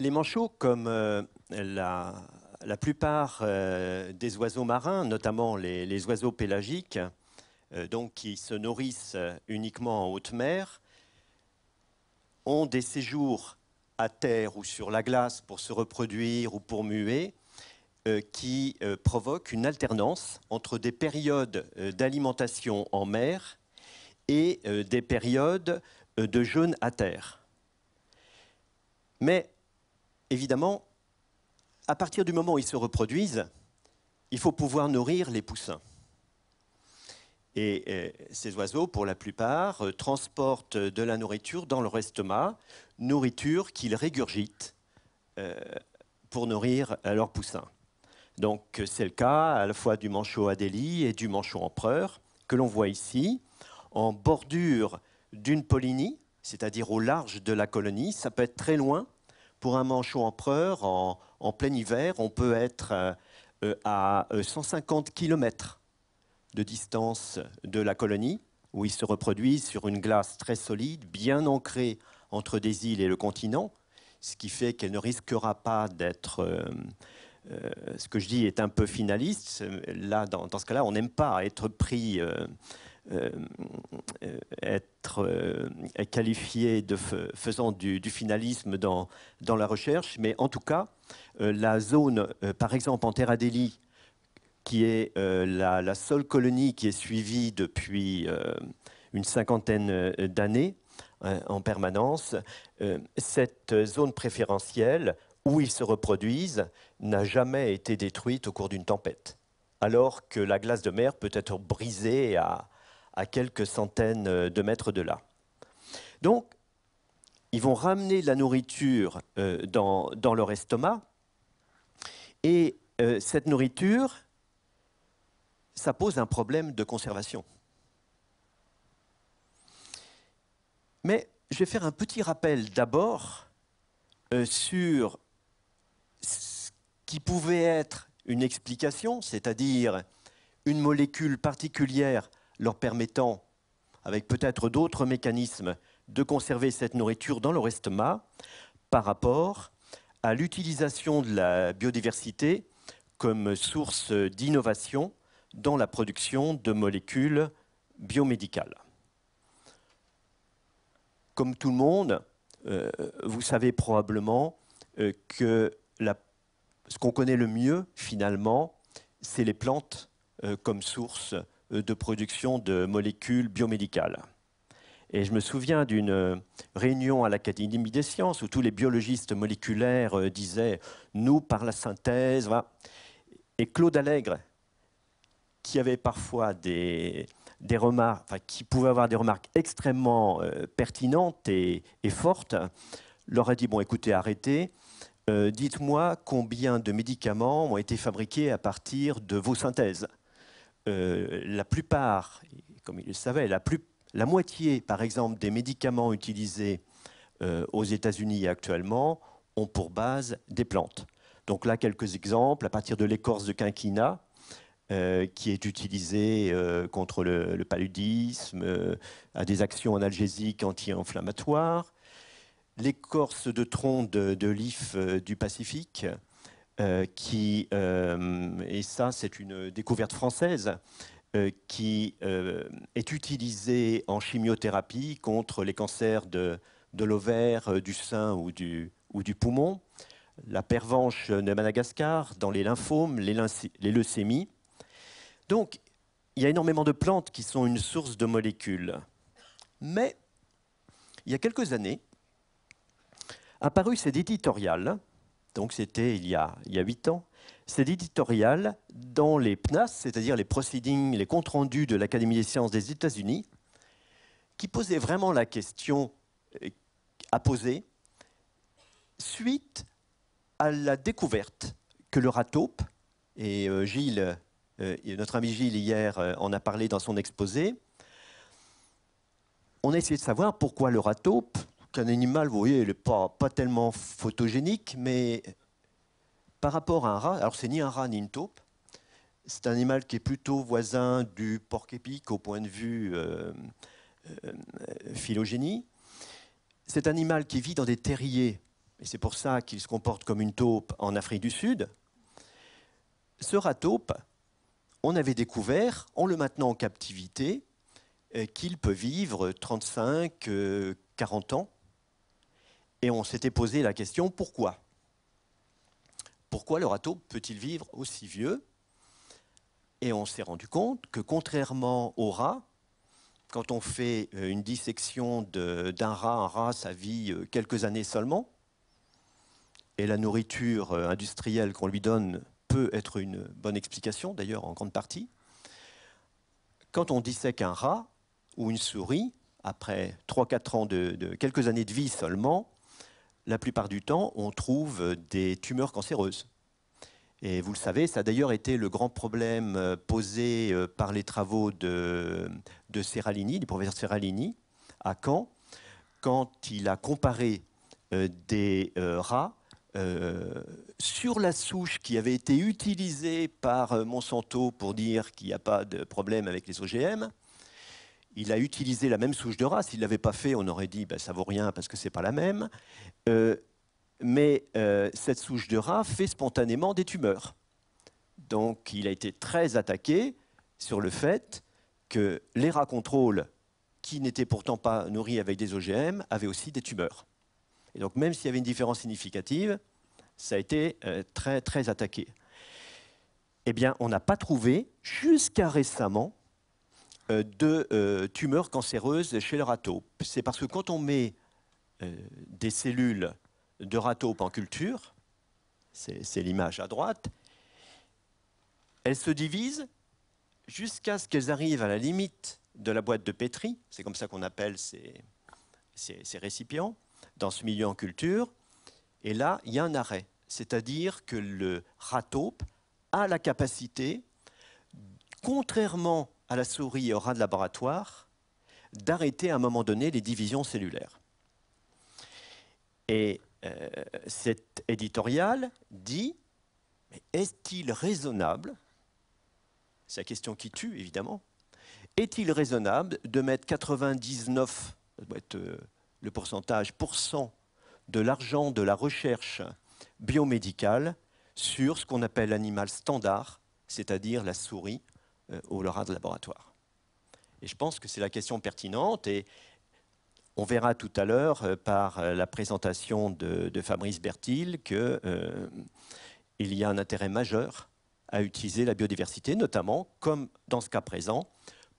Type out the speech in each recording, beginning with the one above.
Les manchots, comme euh, la, plupart euh, des oiseaux marins, notamment les, oiseaux pélagiques, euh, donc qui se nourrissent uniquement en haute mer, ont des séjours à terre ou sur la glace pour se reproduire ou pour muer, qui provoquent une alternance entre des périodes d'alimentation en mer et des périodes de jeûne à terre. Mais évidemment, à partir du moment où ils se reproduisent, il faut pouvoir nourrir les poussins. Et euh, ces oiseaux, pour la plupart, euh, transportent de la nourriture dans leur estomac, nourriture qu'ils régurgitent euh, pour nourrir leurs poussins. Donc c'est le cas à la fois du manchot Adélie et du manchot empereur, que l'on voit ici, en bordure d'une polynie, c'est-à-dire au large de la colonie. Ça peut être très loin, pour un manchot empereur, en, plein hiver, on peut être euh, euh, à 150 euh, km de distance de la colonie, où il se reproduit sur une glace très solide, bien ancrée entre des îles et le continent, ce qui fait qu'elle ne risquera pas d'être... ce que je dis est un peu finaliste. Là, dans ce cas-là, on n'aime pas être pris euh, euh, être qualifié de faisant du, finalisme dans, dans, la recherche, mais en tout cas, euh, la zone, par exemple en Terre Adélie, qui est la, la, seule colonie qui est suivie depuis une cinquantaine d'années en permanence, cette zone préférentielle où ils se reproduisent n'a jamais été détruite au cours d'une tempête, alors que la glace de mer peut être brisée à, à quelques centaines euh, de mètres de là. Donc, ils vont ramener la nourriture euh, dans, leur estomac, et euh, cette nourriture, ça pose un problème de conservation. Mais je vais faire un petit rappel d'abord sur ce qui pouvait être une explication, c'est-à-dire une molécule particulière leur permettant, avec peut-être d'autres mécanismes, de conserver cette nourriture dans leur estomac par rapport à l'utilisation de la biodiversité comme source d'innovation dans la production de molécules biomédicales. Comme tout le monde, euh, vous savez probablement euh, que ce qu'on connaît le mieux, finalement, c'est les plantes euh, comme source euh, de production de molécules biomédicales. Et je me souviens d'une euh, réunion à l'Académie des sciences où tous les biologistes moléculaires euh, disaient Nous, par la synthèse. Et Claude Allègre, qui avait parfois des, remarques, qui pouvait avoir des remarques extrêmement pertinentes et, fortes, leur a dit Bon, écoutez, arrêtez. Dites-moi combien de médicaments ont été fabriqués à partir de vos synthèses. Euh, la plupart, comme il le savait, la, moitié, par exemple, des médicaments utilisés euh, aux États-Unis actuellement ont pour base des plantes. Donc là, quelques exemples, à partir de l'écorce de quinquina, euh, qui est utilisée contre le, paludisme, à des actions analgésiques anti-inflammatoires, l'écorce de tronc de l'if du Pacifique, euh, qui, euh, et ça c'est une découverte française, euh, qui est utilisée en chimiothérapie contre les cancers de, l'ovaire, du sein ou du, ou du poumon, la pervenche de Madagascar, dans les lymphomes, les, les leucémies. Donc, il y a énormément de plantes qui sont une source de molécules. Mais, il y a quelques années, apparut cet éditorial donc c'était il y a huit ans, c'est l'éditorial dans les PNAS, c'est-à-dire les proceedings, les comptes rendus de l'Académie des sciences des États-Unis, qui posait vraiment la question euh, à poser suite à la découverte que le ratope, et euh, euh, notre ami Gilles hier en a parlé dans son exposé, on a essayé de savoir pourquoi le ratope c'est un animal, vous voyez, il n'est pas, tellement photogénique, mais par rapport à un rat, alors c'est ni un rat ni une taupe, c'est un animal qui est plutôt voisin du porc-épic au point de vue euh, euh, phylogénie. C'est un animal qui vit dans des terriers, et c'est pour ça qu'il se comporte comme une taupe en Afrique du Sud. Ce rat taupe, on avait découvert, on le maintenant en captivité, euh, qu'il peut vivre 35, 40 ans et on s'était posé la question pourquoi Pourquoi le râteau peut-il vivre aussi vieux Et on s'est rendu compte que contrairement au rat, quand on fait euh, une dissection d'un rat, un rat, ça vit euh, quelques années seulement. Et la nourriture euh, industrielle qu'on lui donne peut être une bonne explication, d'ailleurs en grande partie. Quand on dissèque un rat ou une souris, après 3-4 ans de, quelques années de vie seulement, la plupart du temps, on trouve euh, des tumeurs cancéreuses. Et vous le savez, ça a d'ailleurs été le grand problème euh, posé euh, par les travaux de, de Serralini, du professeur Serralini, à Caen, quand il a comparé des rats sur la souche qui avait été utilisée par Monsanto pour dire qu'il n'y a pas de problème avec les OGM, il a utilisé la même souche de rats. S'il ne l'avait pas fait, on aurait dit que ben, ça vaut rien parce que ce n'est pas la même. Euh, mais euh, cette souche de rat fait spontanément des tumeurs. Donc il a été très attaqué sur le fait que les rats contrôles, qui n'étaient pourtant pas nourris avec des OGM, avaient aussi des tumeurs. Et donc même s'il y avait une différence significative, ça a été euh, très très attaqué. Eh bien, on n'a pas trouvé, jusqu'à récemment, euh, de euh, tumeurs cancéreuses chez le rataupe. C'est parce que quand on met euh, des cellules de rataupe en culture, c'est l'image à droite, elles se divisent jusqu'à ce qu'elles arrivent à la limite de la boîte de pétri, c'est comme ça qu'on appelle ces, ces, récipients, dans ce milieu en culture, et là, il y a un arrêt, c'est-à-dire que le rataupe a la capacité, contrairement à la souris au rat de laboratoire d'arrêter à un moment donné les divisions cellulaires. Et euh, cet éditorial dit, est-il raisonnable, c'est la question qui tue évidemment, est-il raisonnable de mettre 99, euh, le pourcentage, de l'argent de la recherche biomédicale sur ce qu'on appelle l'animal standard, c'est-à-dire la souris euh, au rat de laboratoire. Et je pense que c'est la question pertinente et on verra tout à l'heure euh, par euh, la présentation de, Fabrice Bertil qu'il il y a un intérêt majeur à utiliser la biodiversité, notamment, comme dans ce cas présent,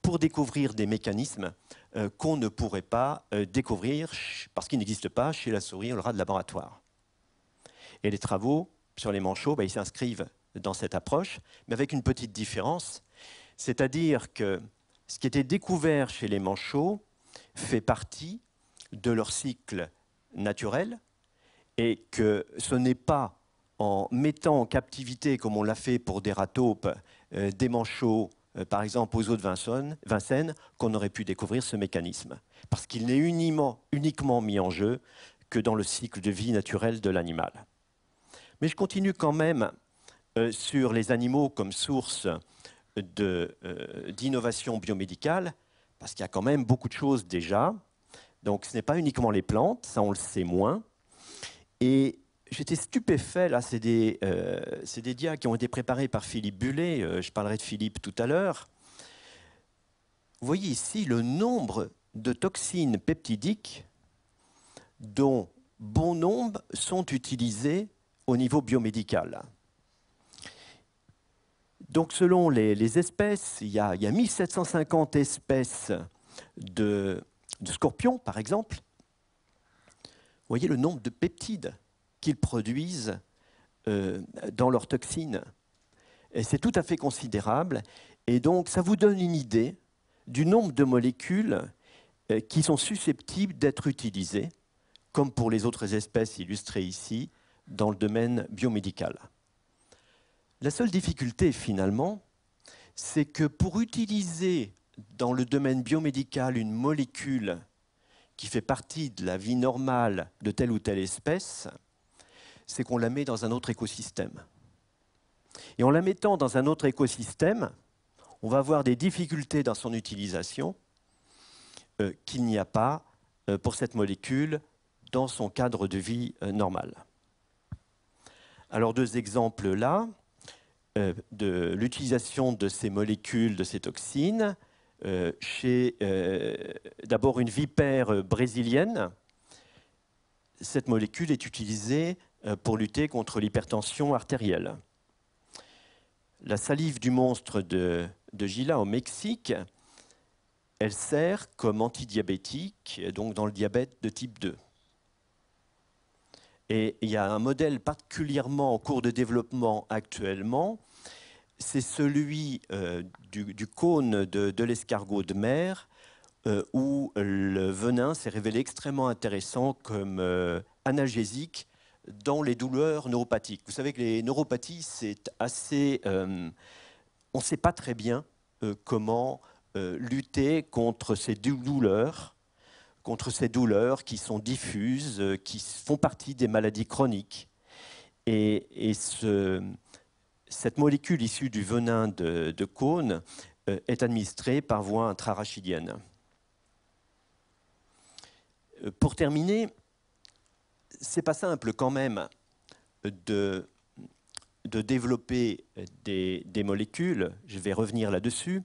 pour découvrir des mécanismes qu'on ne pourrait pas découvrir parce qu'ils n'existent pas chez la souris ou le de laboratoire. Et les travaux sur les manchots, bah, ils s'inscrivent dans cette approche, mais avec une petite différence, c'est-à-dire que ce qui était découvert chez les manchots fait partie de leur cycle naturel et que ce n'est pas en mettant en captivité, comme on l'a fait pour des ratopes, euh, des manchots, euh, par exemple aux eaux de Vincennes, qu'on aurait pu découvrir ce mécanisme. Parce qu'il n'est uniquement, mis en jeu que dans le cycle de vie naturel de l'animal. Mais je continue quand même euh, sur les animaux comme source euh, d'innovation biomédicale, parce qu'il y a quand même beaucoup de choses déjà. Donc ce n'est pas uniquement les plantes, ça on le sait moins. Et j'étais stupéfait, là, c'est des, euh, des, dias qui ont été préparés par Philippe Bullet, euh, je parlerai de Philippe tout à l'heure. Vous voyez ici le nombre de toxines peptidiques dont bon nombre sont utilisées au niveau biomédical. Donc selon les, espèces, il y, a, 1750 espèces de, scorpions, par exemple. Vous voyez le nombre de peptides qu'ils produisent euh, dans leurs toxines. c'est tout à fait considérable. Et donc, ça vous donne une idée du nombre de molécules euh, qui sont susceptibles d'être utilisées, comme pour les autres espèces illustrées ici, dans le domaine biomédical. La seule difficulté, finalement, c'est que pour utiliser dans le domaine biomédical une molécule qui fait partie de la vie normale de telle ou telle espèce, c'est qu'on la met dans un autre écosystème. Et en la mettant dans un autre écosystème, on va avoir des difficultés dans son utilisation euh, qu'il n'y a pas euh, pour cette molécule dans son cadre de vie euh, normal. Alors deux exemples là. Euh, de l'utilisation de ces molécules, de ces toxines, euh, chez euh, d'abord une vipère brésilienne. Cette molécule est utilisée pour lutter contre l'hypertension artérielle. La salive du monstre de, Gila au Mexique, elle sert comme antidiabétique, donc dans le diabète de type 2. Et il y a un modèle particulièrement en cours de développement actuellement, c'est celui euh, du, cône de, l'escargot de mer, euh, où le venin s'est révélé extrêmement intéressant comme euh, analgésique dans les douleurs neuropathiques. Vous savez que les neuropathies, c'est assez... on ne sait pas très bien comment lutter contre ces douleurs contre ces douleurs qui sont diffuses, euh, qui font partie des maladies chroniques. Et, cette molécule issue du venin de, de cône euh, est administrée par voie intrarachidienne. Euh, pour terminer, c'est pas simple quand même de, développer des molécules, je vais revenir là-dessus,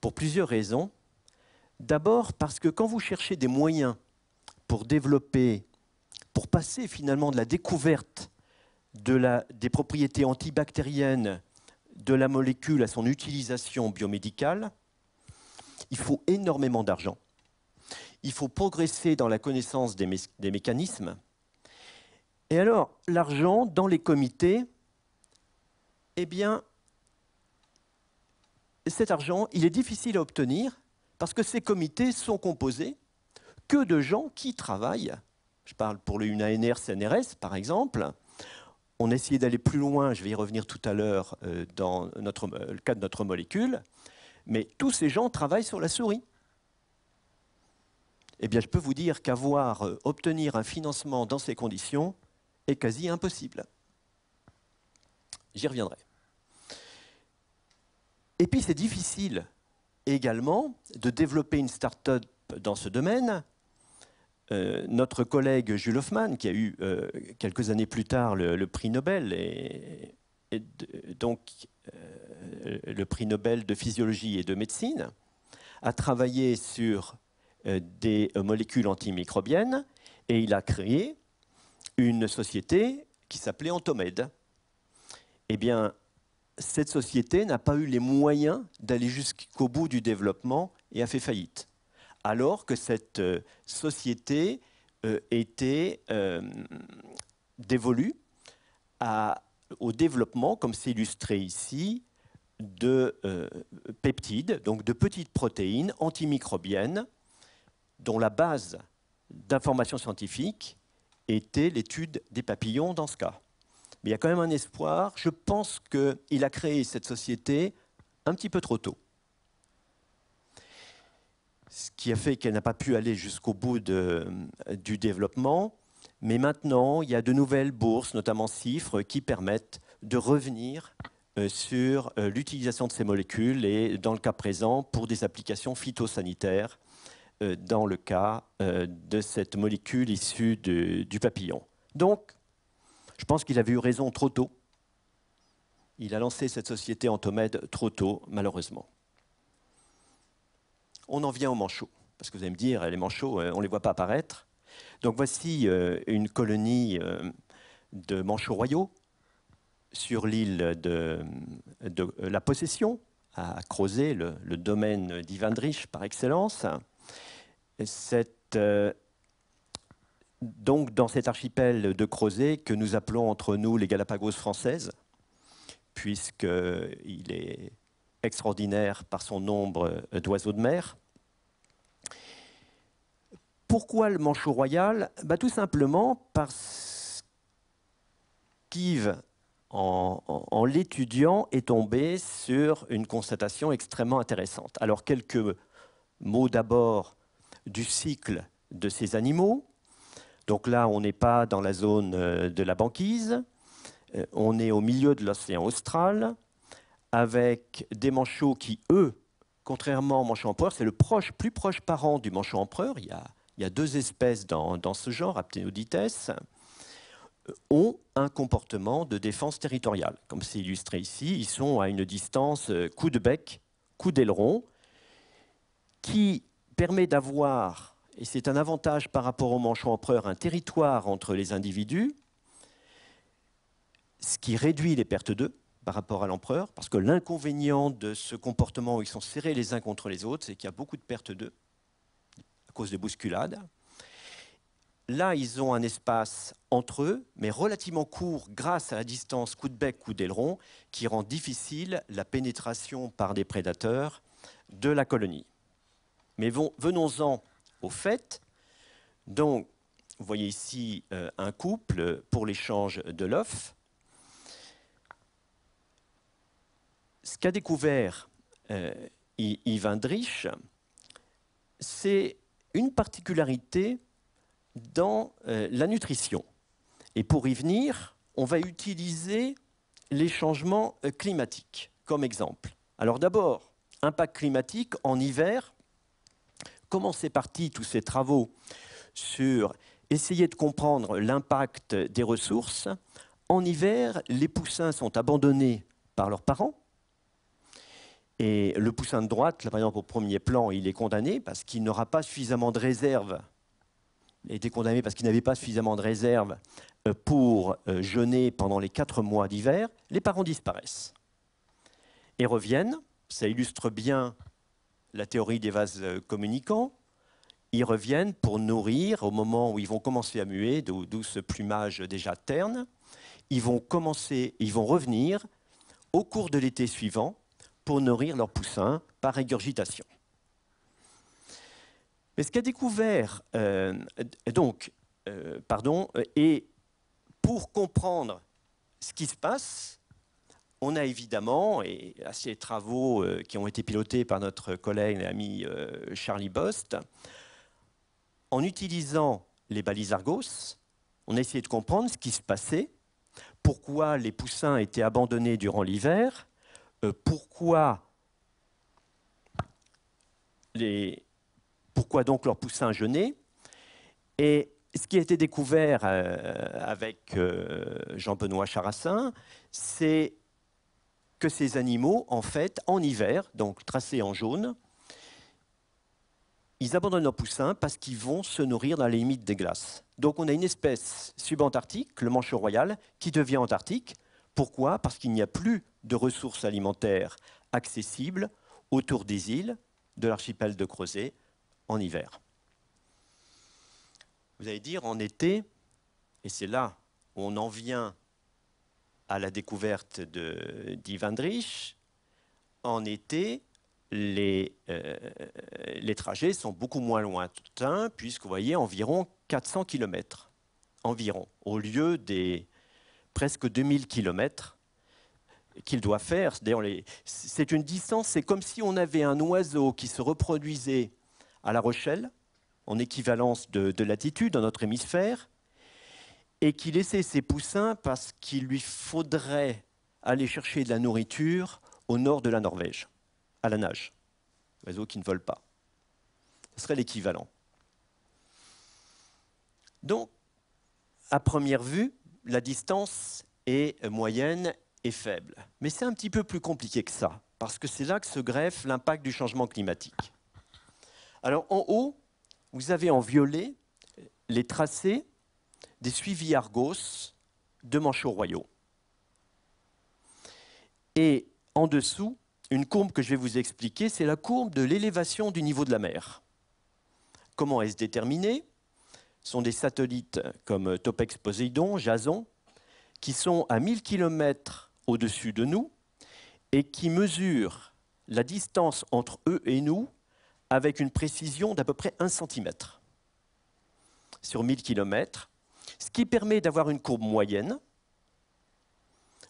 pour plusieurs raisons. D'abord parce que quand vous cherchez des moyens pour développer, pour passer finalement de la découverte des propriétés antibactériennes de la molécule à son utilisation biomédicale, il faut énormément d'argent. Il faut progresser dans la connaissance des mécanismes. Et alors, l'argent dans les comités, eh bien, cet argent, il est difficile à obtenir parce que ces comités sont composés que de gens qui travaillent. Je parle pour le UNANR, CNRS, par exemple. On a essayé d'aller plus loin, je vais y revenir tout à l'heure, euh, dans euh, le cas de notre molécule. Mais tous ces gens travaillent sur la souris. Eh bien, je peux vous dire qu'avoir, euh, obtenir un financement dans ces conditions est quasi impossible. J'y reviendrai. Et puis, c'est difficile également de développer une start-up dans ce domaine. Euh, notre collègue Jules Hoffman, qui a eu euh, quelques années plus tard le, prix Nobel, et, donc euh, le prix Nobel de physiologie et de médecine, a travaillé sur des molécules antimicrobiennes et il a créé une société qui s'appelait Entomède. Eh bien, cette société n'a pas eu les moyens d'aller jusqu'au bout du développement et a fait faillite. Alors que cette euh, société euh, était euh, dévolue au développement, comme c'est illustré ici, de peptides, donc de petites protéines antimicrobiennes, dont la base d'information scientifique était l'étude des papillons dans ce cas il y a quand même un espoir. Je pense qu'il a créé cette société un petit peu trop tôt. Ce qui a fait qu'elle n'a pas pu aller jusqu'au bout euh, du développement. Mais maintenant, il y a de nouvelles bourses, notamment CIFRE, qui permettent de revenir euh, sur euh, l'utilisation de ces molécules et, dans le cas présent, pour des applications phytosanitaires, dans le cas de cette molécule issue du papillon. Donc, je pense qu'il avait eu raison trop tôt. Il a lancé cette société entomède trop tôt, malheureusement. On en vient aux manchots, parce que vous allez me dire, eh, les manchots, euh, on ne les voit pas apparaître. Donc voici euh, une colonie euh, de manchots royaux sur l'île de, la Possession, à Crozet, le, domaine d'Ivandrich par excellence. Cette donc dans cet archipel de Crozet que nous appelons entre nous les Galapagos françaises, puisqu'il est extraordinaire par son nombre euh, d'oiseaux de mer. Pourquoi le manchot royal bah, Tout simplement parce qu'Yves, en l'étudiant, est tombé sur une constatation extrêmement intéressante. Alors quelques mots d'abord du cycle de ces animaux. Donc là, on n'est pas dans la zone euh, de la banquise, euh, on est au milieu de l'océan austral, avec des manchots qui, eux, contrairement au manchot empereur, c'est le proche, plus proche parent du manchot empereur, il y a, deux espèces dans, ce genre, Aptenodites, euh, ont un comportement de défense territoriale. Comme c'est illustré ici, ils sont à une distance coup de bec, coup d'aileron, qui permet d'avoir et c'est un avantage par rapport au manchon empereur, un territoire entre les individus, ce qui réduit les pertes d'eux par rapport à l'empereur, parce que l'inconvénient de ce comportement où ils sont serrés les uns contre les autres, c'est qu'il y a beaucoup de pertes d'eux, à cause de bousculades. Là, ils ont un espace entre eux, mais relativement court grâce à la distance coup de bec, ou d'aileron, qui rend difficile la pénétration par des prédateurs de la colonie. Mais venons-en au fait. Donc, vous voyez ici euh, un couple pour l'échange de l'œuf. Ce qu'a découvert euh, Yvan c'est une particularité dans euh, la nutrition. Et pour y venir, on va utiliser les changements euh, climatiques comme exemple. Alors d'abord, impact climatique en hiver, comment c'est parti tous ces travaux sur essayer de comprendre l'impact des ressources. En hiver, les poussins sont abandonnés par leurs parents. Et le poussin de droite, par exemple au premier plan, il est condamné parce qu'il n'aura pas suffisamment de réserves. Il a condamné parce qu'il n'avait pas suffisamment de réserves euh, pour euh, jeûner pendant les quatre mois d'hiver. Les parents disparaissent et reviennent. Ça illustre bien la théorie des vases euh, communicants, ils reviennent pour nourrir, au moment où ils vont commencer à muer, d'où ce plumage déjà terne, ils vont, commencer, ils vont revenir au cours de l'été suivant pour nourrir leurs poussins par régurgitation. Mais ce qu'a découvert, euh, donc, euh, pardon, et pour comprendre ce qui se passe, on a évidemment, et à ces travaux euh, qui ont été pilotés par notre collègue et ami euh, Charlie Bost, en utilisant les balises Argos, on a essayé de comprendre ce qui se passait, pourquoi les poussins étaient abandonnés durant l'hiver, euh, pourquoi, les, pourquoi donc leurs poussins jeûnaient, et ce qui a été découvert avec Jean-Benoît Charassin, c'est que ces animaux, en fait, en hiver, donc tracés en jaune, ils abandonnent leurs poussins parce qu'ils vont se nourrir dans les limites des glaces. Donc on a une espèce subantarctique, le manchot royal, qui devient antarctique. Pourquoi Parce qu'il n'y a plus de ressources alimentaires accessibles autour des îles de l'archipel de Crozet en hiver. Vous allez dire en été, et c'est là où on en vient à la découverte d'Ivan Drich, en été, euh, les, trajets sont beaucoup moins lointains, puisque vous voyez environ 400 km, environ, au lieu des presque 2000 km qu'il doit faire. C'est une distance, c'est comme si on avait un oiseau qui se reproduisait à La Rochelle, en équivalence de latitude dans notre hémisphère, et qui laissait ses poussins parce qu'il lui faudrait aller chercher de la nourriture au nord de la Norvège, à la nage. Oiseaux qui ne volent pas. Ce serait l'équivalent. Donc, à première vue, la distance est moyenne et faible. Mais c'est un petit peu plus compliqué que ça, parce que c'est là que se greffe l'impact du changement climatique. Alors en haut, vous avez en violet les tracés des suivis Argos de manchots royaux. Et en dessous, une courbe que je vais vous expliquer, c'est la courbe de l'élévation du niveau de la mer. Comment est-ce déterminé? Ce sont des satellites comme Topex poseidon Jason, qui sont à 1000 km au-dessus de nous et qui mesurent la distance entre eux et nous avec une précision d'à peu près 1 cm. Sur 1000 km, ce qui permet d'avoir une courbe moyenne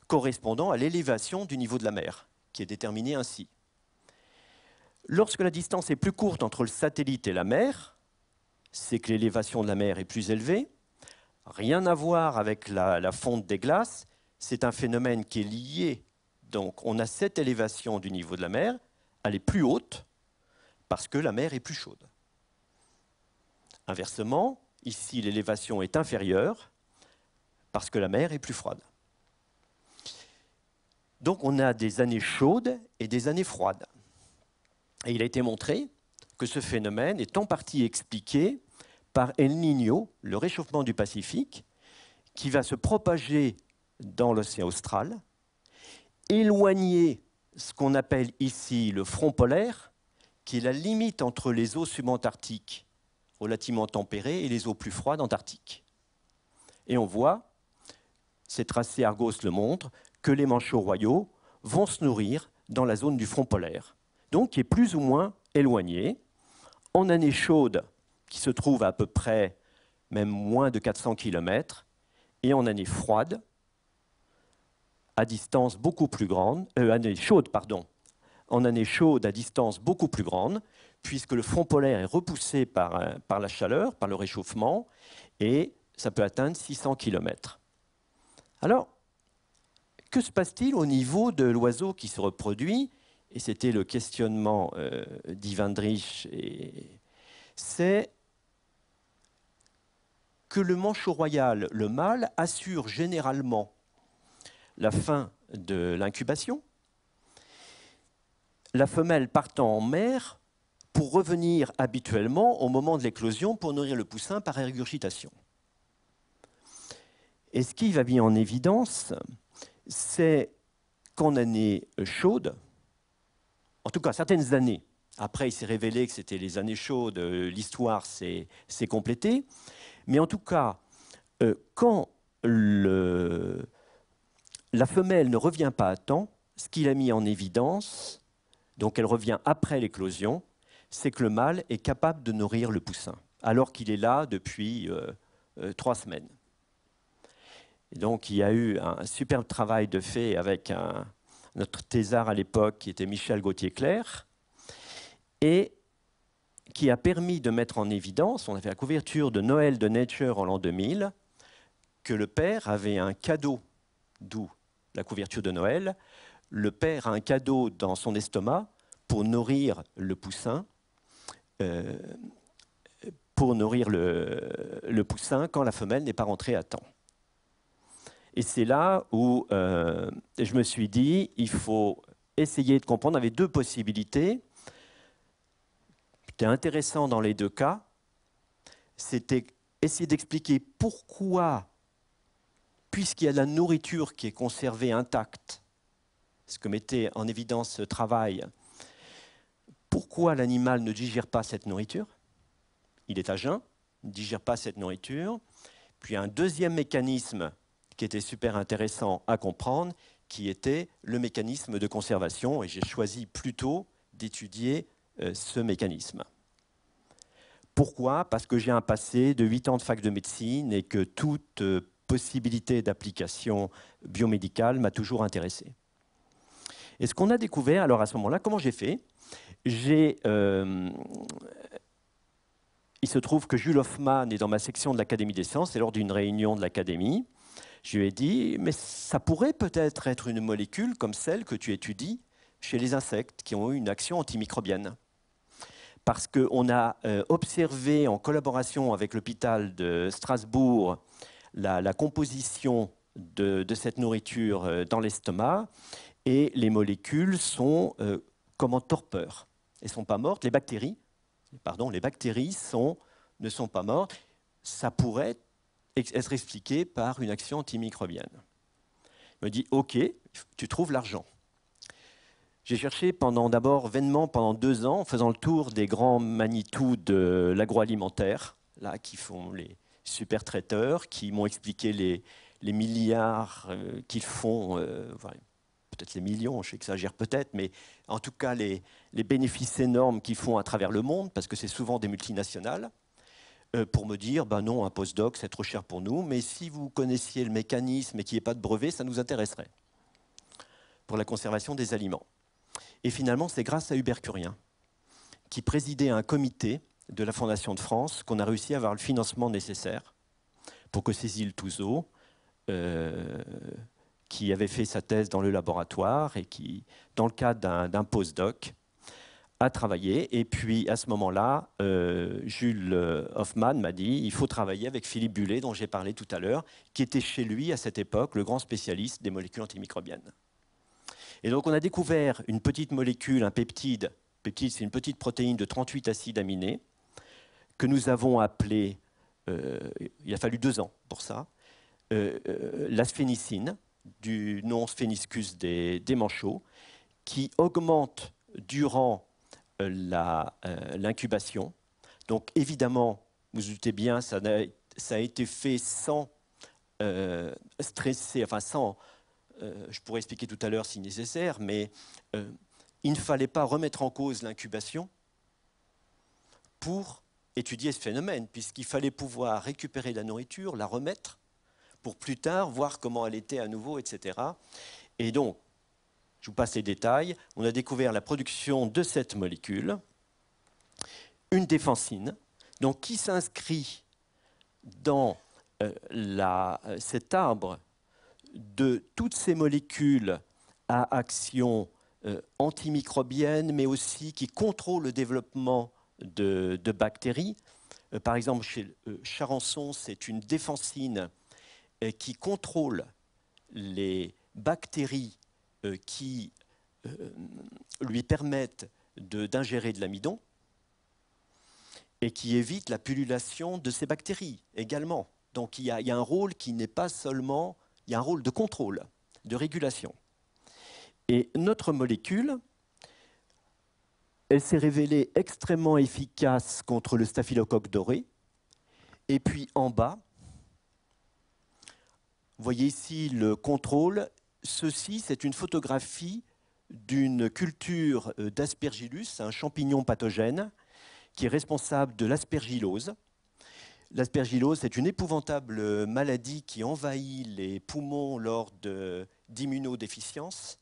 correspondant à l'élévation du niveau de la mer, qui est déterminée ainsi. Lorsque la distance est plus courte entre le satellite et la mer, c'est que l'élévation de la mer est plus élevée. Rien à voir avec la, fonte des glaces, c'est un phénomène qui est lié. Donc on a cette élévation du niveau de la mer, elle est plus haute parce que la mer est plus chaude. Inversement, Ici, l'élévation est inférieure parce que la mer est plus froide. Donc on a des années chaudes et des années froides. Et il a été montré que ce phénomène est en partie expliqué par El Niño, le réchauffement du Pacifique, qui va se propager dans l'océan austral, éloigner ce qu'on appelle ici le front polaire, qui est la limite entre les eaux subantarctiques relativement tempérées et les eaux plus froides antarctiques. Et on voit, ces tracés Argos le montrent, que les manchots royaux vont se nourrir dans la zone du front polaire, donc qui est plus ou moins éloignée. En année chaude, qui se trouve à, peu près même moins de 400 km, et en année froide, à distance beaucoup plus grande, euh, année chaude, pardon, en année chaude à distance beaucoup plus grande, puisque le front polaire est repoussé par, euh, par la chaleur, par le réchauffement, et ça peut atteindre 600 km. Alors, que se passe-t-il au niveau de l'oiseau qui se reproduit Et c'était le questionnement euh, et C'est que le manchot royal, le mâle, assure généralement la fin de l'incubation, la femelle partant en mer pour revenir habituellement au moment de l'éclosion pour nourrir le poussin par régurgitation. Et ce qui va bien en évidence, c'est qu'en année chaude, en tout cas certaines années, après il s'est révélé que c'était les années chaudes, euh, l'histoire s'est complétée, mais en tout cas, euh, quand la femelle ne revient pas à temps, ce qu'il a mis en évidence, donc elle revient après l'éclosion, c'est que le mâle est capable de nourrir le poussin, alors qu'il est là depuis euh, euh, trois semaines. donc il y a eu un superbe travail de fait avec notre thésard à l'époque, qui était Michel gauthier clair et qui a permis de mettre en évidence, on a fait la couverture de Noël de Nature en l'an 2000, que le père avait un cadeau, d'où la couverture de Noël, le père a un cadeau dans son estomac pour nourrir le poussin, euh, pour nourrir le, poussin quand la femelle n'est pas rentrée à temps. Et c'est là où euh, je me suis dit, il faut essayer de comprendre, avait deux possibilités. C'était intéressant dans les deux cas. C'était essayer d'expliquer pourquoi, puisqu'il y a de la nourriture qui est conservée intacte, ce que mettait en évidence ce travail, pourquoi l'animal ne digère pas cette nourriture. Il est à jeun, ne digère pas cette nourriture. Puis un deuxième mécanisme qui était super intéressant à comprendre, qui était le mécanisme de conservation, et j'ai choisi plutôt d'étudier euh, ce mécanisme. Pourquoi Parce que j'ai un passé de 8 ans de fac de médecine et que toute euh, possibilité d'application biomédicale m'a toujours intéressé. Et ce qu'on a découvert, alors à ce moment-là, comment j'ai fait J'ai euh, il se trouve que Jules Hoffman est dans ma section de l'Académie des sciences et lors d'une réunion de l'Académie, je lui ai dit Mais ça pourrait peut-être être une molécule comme celle que tu étudies chez les insectes qui ont eu une action antimicrobienne. Parce qu'on a euh, observé en collaboration avec l'hôpital de Strasbourg la, composition de, de, cette nourriture euh, dans l'estomac et les molécules sont euh, comme en torpeur. Elles ne sont pas mortes. Les bactéries, pardon, les bactéries ne sont pas mortes. Ça pourrait être expliqué par une action antimicrobienne. Il me dit, OK, tu trouves l'argent. J'ai cherché pendant d'abord vainement pendant deux ans, en faisant le tour des grands magnitudes de l'agroalimentaire, là qui font les super traiteurs, qui m'ont expliqué les, milliards euh, qu'ils font, euh, peut-être les millions, je sais que ça gère peut-être, mais en tout cas les, bénéfices énormes qu'ils font à travers le monde, parce que c'est souvent des multinationales, euh, pour me dire, ben non, un postdoc, c'est trop cher pour nous, mais si vous connaissiez le mécanisme et qu'il n'y ait pas de brevet, ça nous intéresserait pour la conservation des aliments. Et finalement, c'est grâce à Hubert Curien, qui présidait un comité de la Fondation de France, qu'on a réussi à avoir le financement nécessaire pour que ces îles Touzeau euh, qui avait fait sa thèse dans le laboratoire et qui, dans le cadre d'un postdoc, a travaillé. Et puis, à ce moment-là, euh, Jules euh, Hoffman m'a dit il faut travailler avec Philippe Bullet, dont j'ai parlé tout à l'heure, qui était chez lui, à cette époque, le grand spécialiste des molécules antimicrobiennes. Et donc, on a découvert une petite molécule, un peptide. Peptide, c'est une petite protéine de 38 acides aminés, que nous avons appelée, euh, il a fallu deux ans pour ça, euh, du non-sphéniscus des, manchots, qui augmente durant euh, euh, l'incubation. Donc évidemment, vous doutez bien, ça a, ça a été fait sans euh, stresser, enfin sans, je pourrais expliquer tout à l'heure si nécessaire, mais il ne fallait pas remettre en cause l'incubation pour étudier ce phénomène, puisqu'il fallait pouvoir récupérer la nourriture, la remettre, pour plus tard voir comment elle était à nouveau, etc. Et donc, je vous passe les détails. On a découvert la production de cette molécule, une défensine, donc qui s'inscrit dans euh, la, euh, cet arbre de toutes ces molécules à action euh, antimicrobienne, mais aussi qui contrôle le développement de, bactéries. par exemple, chez Charançon, c'est une défensine euh, qui contrôle les bactéries euh, qui euh, lui permettent d'ingérer de, l'amidon et qui évite la pullulation de ces bactéries également. Donc il y a, il y a un rôle qui n'est pas seulement, il y a un rôle de contrôle, de régulation. Et notre molécule, elle s'est révélée extrêmement efficace contre le staphylocoque doré. Et puis en bas, voyez ici le contrôle. Ceci, c'est une photographie d'une culture euh, d'aspergillus, un champignon pathogène qui est responsable de l'aspergillose. L'aspergillose, c'est une épouvantable euh, maladie qui envahit les poumons lors d'immunodéficience.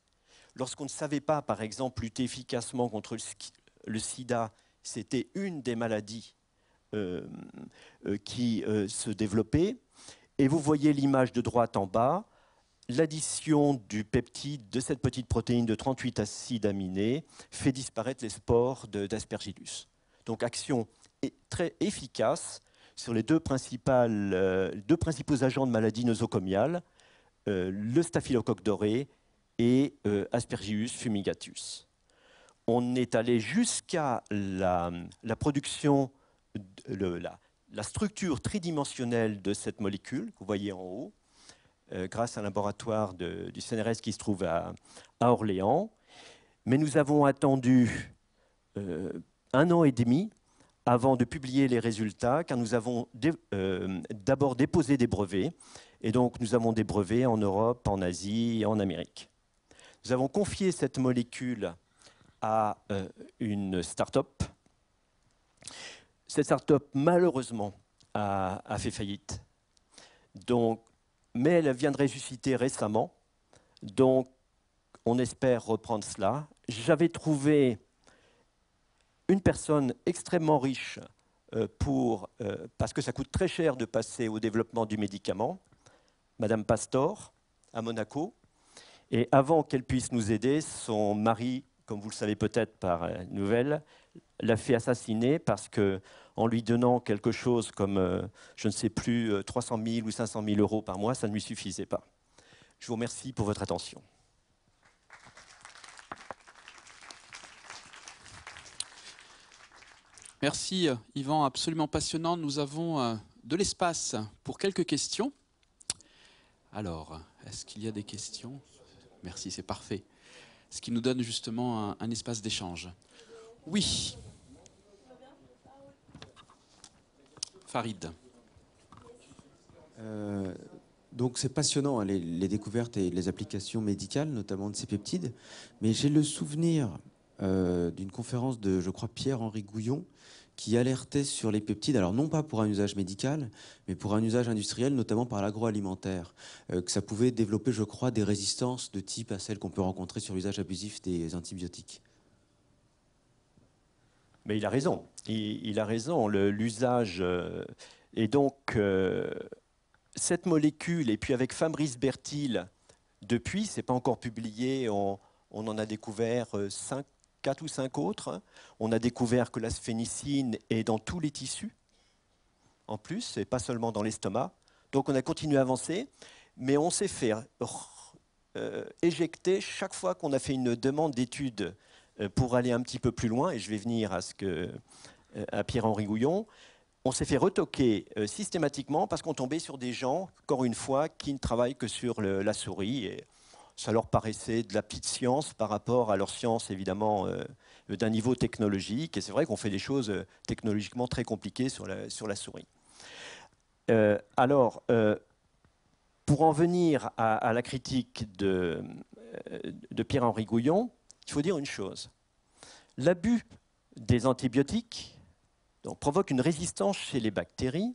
Lorsqu'on ne savait pas, par exemple, lutter efficacement contre le, sida, c'était une des maladies euh, qui se développait. Et vous voyez l'image de droite en bas, l'addition du peptide de cette petite protéine de 38 acides aminés fait disparaître les spores d'aspergillus. Donc action très efficace sur les euh, deux, principaux agents de maladie nosocomiale, euh, le staphylocoque doré et euh, Aspergillus fumigatus. On est allé jusqu'à la, production, la structure tridimensionnelle de cette molécule que vous voyez en haut, euh, grâce à un laboratoire du CNRS qui se trouve à, Orléans. Mais nous avons attendu euh, un an et demi avant de publier les résultats, car nous avons euh, d'abord déposé des brevets. Et donc, nous avons des brevets en Europe, en Asie et en Amérique. Nous avons confié cette molécule à une start-up cette start-up, malheureusement, a, fait faillite. Donc, mais elle vient de ressusciter récemment. Donc, on espère reprendre cela. J'avais trouvé une personne extrêmement riche euh, pour, euh, parce que ça coûte très cher de passer au développement du médicament, Madame Pastor, à Monaco. Et avant qu'elle puisse nous aider, son mari, comme vous le savez peut-être par euh, nouvelle, l'a fait assassiner parce que en lui donnant quelque chose comme, euh, je ne sais plus, 300 euh, 000 ou 500 000 euros par mois, ça ne lui suffisait pas. Je vous remercie pour votre attention. Merci euh, Yvan, absolument passionnant. Nous avons de l'espace pour quelques questions. Alors, est-ce qu'il y a des questions Merci, c'est parfait. Ce qui nous donne justement un espace d'échange. Oui. Farid. Euh, donc c'est passionnant hein, les, découvertes et les applications médicales, notamment de ces peptides. Mais j'ai le souvenir euh, d'une conférence de, je crois, Pierre-Henri Gouillon, qui alertait sur les peptides, alors non pas pour un usage médical, mais pour un usage industriel, notamment par l'agroalimentaire, euh, que ça pouvait développer, je crois, des résistances de type à celles qu'on peut rencontrer sur l'usage abusif des antibiotiques. Mais il a raison. Il, a raison. L'usage. Euh, et donc, euh, cette molécule, et puis avec Fabrice Bertil, depuis, ce n'est pas encore publié, on, en a découvert euh, quatre ou cinq autres. Hein. On a découvert que la sphénicine est dans tous les tissus, en plus, et pas seulement dans l'estomac. Donc, on a continué à avancer, mais on s'est fait éjecter chaque fois qu'on a fait une demande d'étude euh, pour aller un petit peu plus loin, et je vais venir à, ce euh, à Pierre-Henri Gouillon, on s'est fait retoquer euh, systématiquement parce qu'on tombait sur des gens, encore une fois, qui ne travaillent que sur la souris. Et ça leur paraissait de la petite science par rapport à leur science, évidemment, d'un niveau technologique. Et c'est vrai qu'on fait des choses technologiquement très compliquées sur la, souris. alors, pour en venir à, à la critique de, de Pierre-Henri Gouillon, il faut dire une chose. L'abus des antibiotiques provoque une résistance chez les bactéries,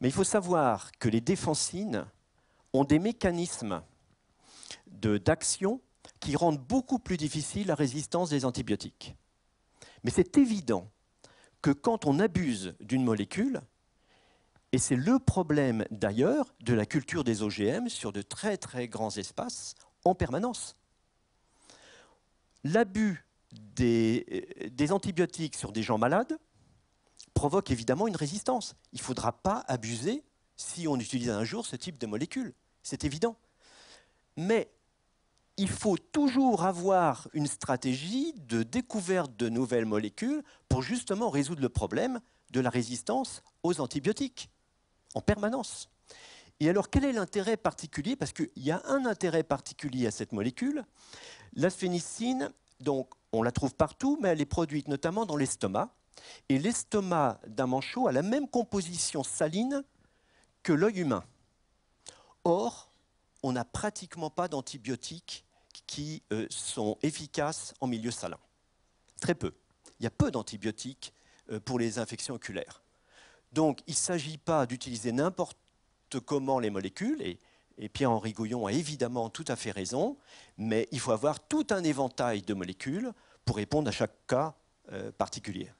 mais il faut savoir que les défensines ont des mécanismes d'action qui rendent beaucoup plus difficile la résistance des antibiotiques. Mais c'est évident que quand on abuse d'une molécule, et c'est le problème d'ailleurs de la culture des OGM sur de très très grands espaces en permanence l'abus euh, des, antibiotiques sur des gens malades provoque évidemment une résistance. Il ne faudra pas abuser si on utilise un jour ce type de molécule. C'est évident. Mais il faut toujours avoir une stratégie de découverte de nouvelles molécules pour justement résoudre le problème de la résistance aux antibiotiques en permanence. Et alors, quel est l'intérêt particulier Parce qu'il y a un intérêt particulier à cette molécule, la sphénicine, on la trouve partout, mais elle est produite notamment dans l'estomac. Et l'estomac d'un manchot a la même composition saline que l'œil humain. Or, on n'a pratiquement pas d'antibiotiques qui euh, sont efficaces en milieu salin. Très peu. Il y a peu d'antibiotiques euh, pour les infections oculaires. Donc, il ne s'agit pas d'utiliser n'importe comment les molécules, et Pierre-Henri Gouillon a évidemment tout à fait raison, mais il faut avoir tout un éventail de molécules pour répondre à chaque cas euh, particulier.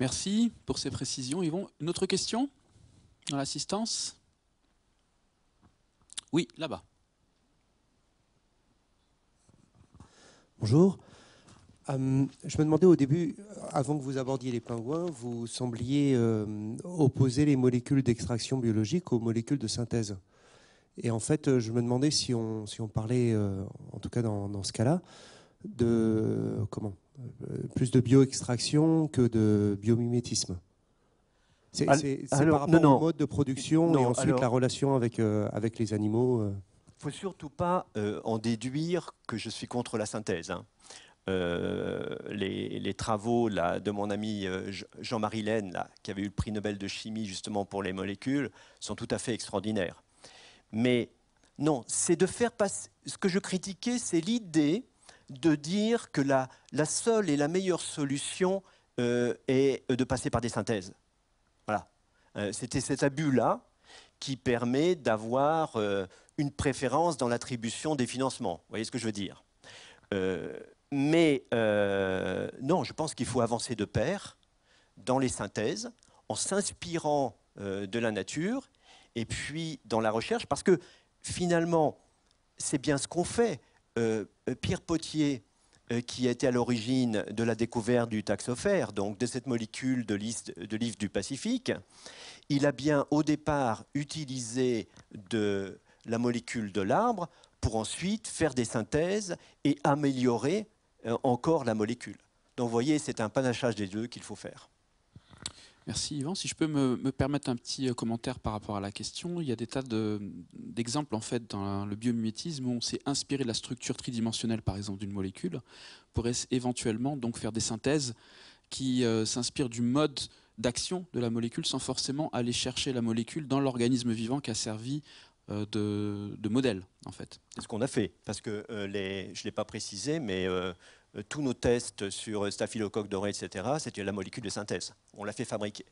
Merci pour ces précisions, Yvon. Une autre question dans l'assistance Oui, là-bas. Bonjour. Euh, je me demandais au début, euh, avant que vous abordiez les pingouins, vous sembliez euh, opposer les molécules d'extraction biologique aux molécules de synthèse. Et en fait, je me demandais si on, si on parlait, en tout cas dans, ce cas-là, de comment plus de bio-extraction que de biomimétisme. C'est par rapport au mode de production et ensuite la relation avec, avec les animaux. Il ne faut surtout pas en déduire que je suis contre la synthèse. Hein. Euh, les, travaux de mon ami euh, Jean-Marie Laine, qui avait eu le prix Nobel de chimie justement pour les molécules, sont tout à fait extraordinaires. Mais non, c'est de faire passer. Ce que je critiquais, c'est l'idée de dire que la, seule et la meilleure solution euh, est de passer par des synthèses. Voilà. C'était cet abus-là qui permet d'avoir une préférence dans l'attribution des financements. Vous voyez ce que je veux dire mais euh, non, je pense qu'il faut avancer de pair dans les synthèses, en s'inspirant euh, de la nature, et puis dans la recherche, parce que finalement, c'est bien ce qu'on fait. Euh, Pierre Potier, qui était à l'origine de la découverte du taxophère, donc de cette molécule de l'île du Pacifique, il a bien au départ utilisé de la molécule de l'arbre pour ensuite faire des synthèses et améliorer euh, encore la molécule. Donc vous voyez, c'est un panachage des deux qu'il faut faire. Merci Yvan. Si je peux me, permettre un petit euh, commentaire par rapport à la question, il y a des tas d'exemples en fait dans le biomimétisme où on s'est inspiré de la structure tridimensionnelle par exemple d'une molécule pour éventuellement donc faire des synthèses qui euh, s'inspirent du mode d'action de la molécule sans forcément aller chercher la molécule dans l'organisme vivant qui a servi euh, de, modèles, en fait. C'est ce qu'on a fait, parce que euh, les, je ne l'ai pas précisé, mais euh, tous nos tests sur staphylocoque doré, etc., c'était la molécule de synthèse. On l'a fait fabriquer.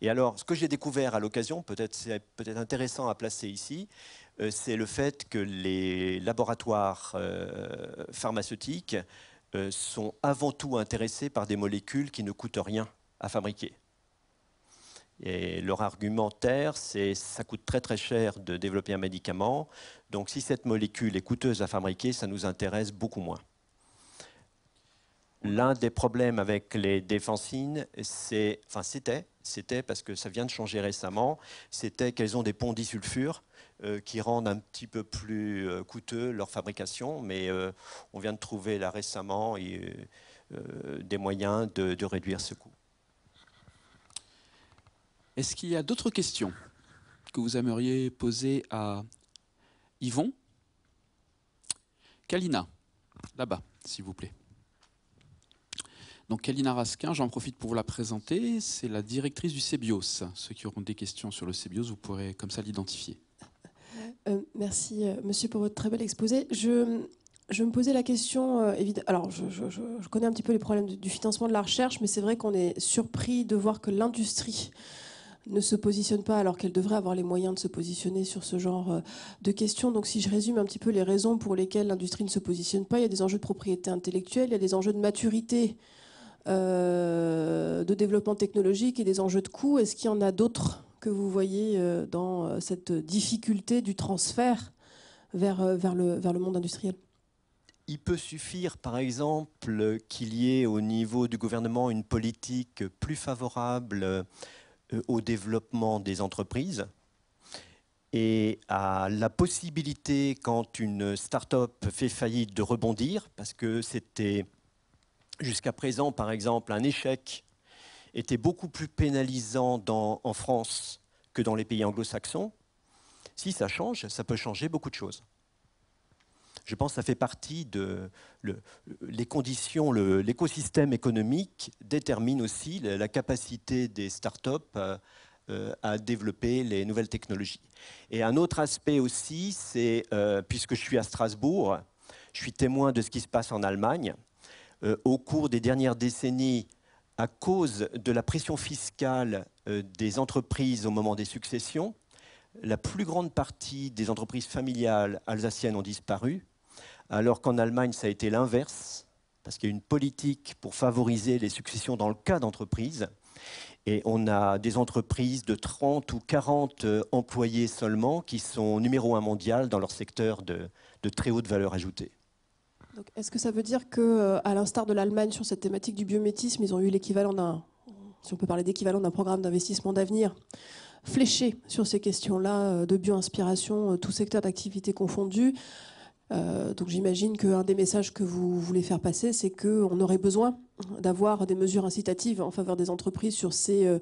Et alors, ce que j'ai découvert à l'occasion, peut-être c'est peut-être intéressant à placer ici, c'est le fait que les laboratoires pharmaceutiques sont avant tout intéressés par des molécules qui ne coûtent rien à fabriquer. Et leur argumentaire, c'est ça coûte très très cher de développer un médicament. Donc si cette molécule est coûteuse à fabriquer, ça nous intéresse beaucoup moins. L'un des problèmes avec les défensines, c'est, enfin c'était, c'était parce que ça vient de changer récemment, c'était qu'elles ont des ponts disulfures euh, qui rendent un petit peu plus euh, coûteux leur fabrication, mais euh, on vient de trouver là récemment des moyens de réduire ce coût. Est-ce qu'il y a d'autres questions que vous aimeriez poser à Yvon Kalina, là-bas, s'il vous plaît. Donc Kalina Rasquin, j'en profite pour vous la présenter, c'est la directrice du CEBIOS. Ceux qui auront des questions sur le CEBIOS, vous pourrez comme ça l'identifier. Euh, merci, euh, monsieur, pour votre très bel exposé. Je, me posais la question, euh, alors je, connais un petit peu les problèmes du financement de la recherche, mais c'est vrai qu'on est surpris de voir que l'industrie ne se positionne pas alors qu'elle devrait avoir les moyens de se positionner sur ce genre euh, de questions. Donc si je résume un petit peu les raisons pour lesquelles l'industrie ne se positionne pas, il y a des enjeux de propriété intellectuelle, il y a des enjeux de maturité, euh, de développement technologique et des enjeux de coûts. Est-ce qu'il y en a d'autres que vous voyez euh, dans cette difficulté du transfert vers, vers, le, vers le monde industriel il peut suffire, par exemple, qu'il y ait au niveau du gouvernement une politique plus favorable euh, au développement des entreprises et à la possibilité, quand une start-up fait faillite, de rebondir, parce que c'était jusqu'à présent, par exemple, un échec était beaucoup plus pénalisant en France que dans les pays anglo-saxons. Si ça change, ça peut changer beaucoup de choses je pense que ça fait partie de le, les conditions, l'écosystème économique détermine aussi la, capacité des start à, euh, euh, à développer les nouvelles technologies. Et un autre aspect aussi, c'est, euh, puisque je suis à Strasbourg, je suis témoin de ce qui se passe en Allemagne. au cours des dernières décennies, à cause de la pression fiscale des entreprises au moment des successions, la plus grande partie des entreprises familiales alsaciennes ont disparu alors qu'en Allemagne, ça a été l'inverse, parce qu'il y a une politique pour favoriser les successions dans le cas d'entreprise. Et on a des entreprises de 30 ou 40 euh, employés seulement qui sont numéro un mondial dans leur secteur de, très haute valeur ajoutée. Est-ce que ça veut dire qu'à euh, l'instar de l'Allemagne sur cette thématique du biométisme, ils ont eu l'équivalent d'un, si on peut parler d'équivalent d'un programme d'investissement d'avenir fléché sur ces questions-là euh, de bio-inspiration, tout secteur d'activité confondu euh, donc j'imagine qu'un des messages que vous voulez faire passer, c'est qu'on aurait besoin d'avoir des mesures incitatives en faveur des entreprises sur ces euh,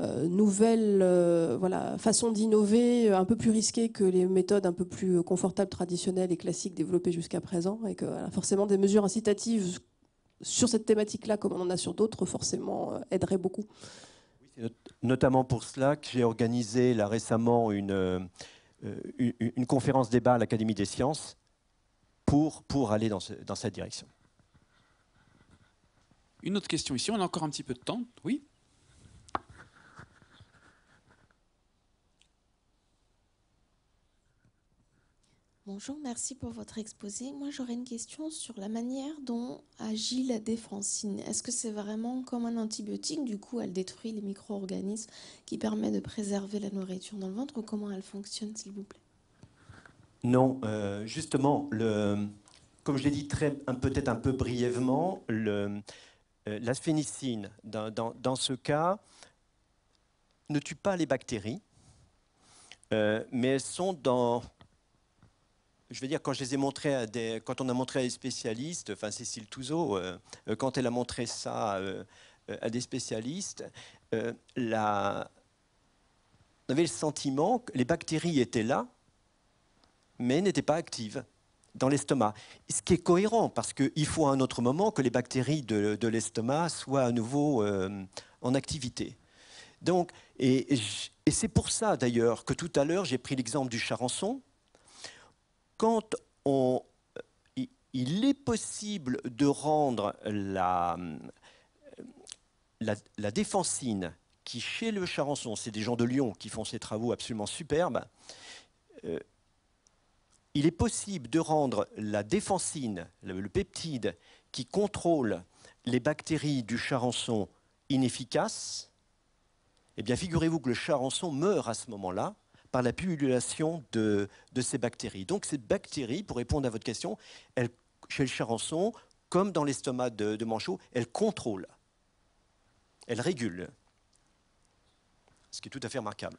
euh, nouvelles façons d'innover, un peu plus risquées que les méthodes un peu plus confortables, traditionnelles et classiques développées jusqu'à présent. Et que forcément des mesures incitatives sur cette thématique-là, comme on en a sur d'autres, forcément aideraient beaucoup. notamment pour cela que j'ai organisé là récemment une conférence débat à l'Académie des sciences pour, aller dans, cette direction. Une autre question ici, on a encore un petit peu de temps, oui Bonjour, merci pour votre exposé. Moi, j'aurais une question sur la manière dont agit la défrancine. Est-ce que c'est vraiment comme un antibiotique Du coup, elle détruit les micro-organismes qui permettent de préserver la nourriture dans le ventre comment elle fonctionne, s'il vous plaît non, euh, justement, comme je l'ai dit peut-être un peu brièvement, le, euh, la sphénicine, dans, ce cas, ne tue pas les bactéries, euh, mais elles sont dans... Je veux dire, quand, je les ai à des, quand on a montré à des spécialistes, enfin Cécile Touzeau, quand elle a montré ça à des spécialistes, la, on avait le sentiment que les bactéries étaient là, mais n'était pas active dans l'estomac. Ce qui est cohérent, parce qu'il faut à un autre moment que les bactéries de, l'estomac soient à nouveau euh, en activité. Donc, et, c'est pour ça d'ailleurs que tout à l'heure, j'ai pris l'exemple du charançon. Quand on, euh, il est possible de rendre la, la, défensine qui, chez le charançon, c'est des gens de Lyon qui font ces travaux absolument superbes, euh, il est possible de rendre la défensine, le peptide qui contrôle les bactéries du charançon inefficace, eh bien figurez-vous que le charançon meurt à ce moment-là par la pullulation de, ces bactéries. Donc ces bactéries, pour répondre à votre question, chez le charançon, comme dans l'estomac de, de Manchot, elles contrôlent, elles régulent, ce qui est tout à fait remarquable.